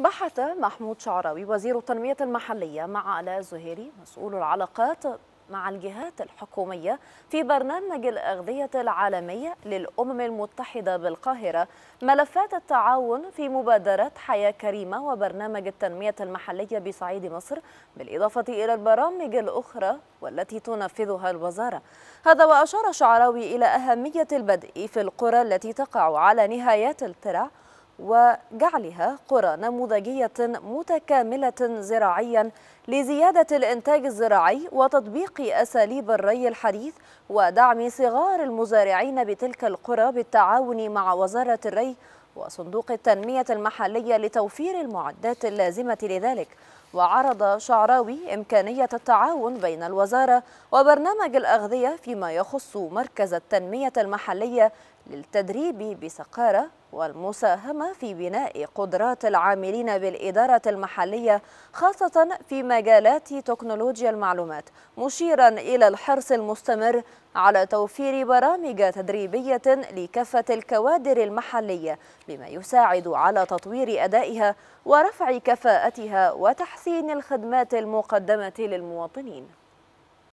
بحث محمود شعراوي وزير التنمية المحلية مع علاء الزهيري مسؤول العلاقات مع الجهات الحكومية في برنامج الأغذية العالمية للأمم المتحدة بالقاهرة ملفات التعاون في مبادرات حياة كريمة وبرنامج التنمية المحلية بصعيد مصر بالإضافة إلى البرامج الأخرى والتي تنفذها الوزارة هذا وأشار شعراوي إلى أهمية البدء في القرى التي تقع على نهايات الترع وجعلها قرى نموذجية متكاملة زراعيا لزيادة الإنتاج الزراعي وتطبيق أساليب الري الحديث ودعم صغار المزارعين بتلك القرى بالتعاون مع وزارة الري وصندوق التنمية المحلية لتوفير المعدات اللازمة لذلك وعرض شعراوي إمكانية التعاون بين الوزارة وبرنامج الأغذية فيما يخص مركز التنمية المحلية للتدريب بسقارة والمساهمة في بناء قدرات العاملين بالإدارة المحلية خاصة في مجالات تكنولوجيا المعلومات مشيرا إلى الحرص المستمر على توفير برامج تدريبية لكافة الكوادر المحلية بما يساعد على تطوير أدائها ورفع كفاءتها وتحسين الخدمات المقدمة للمواطنين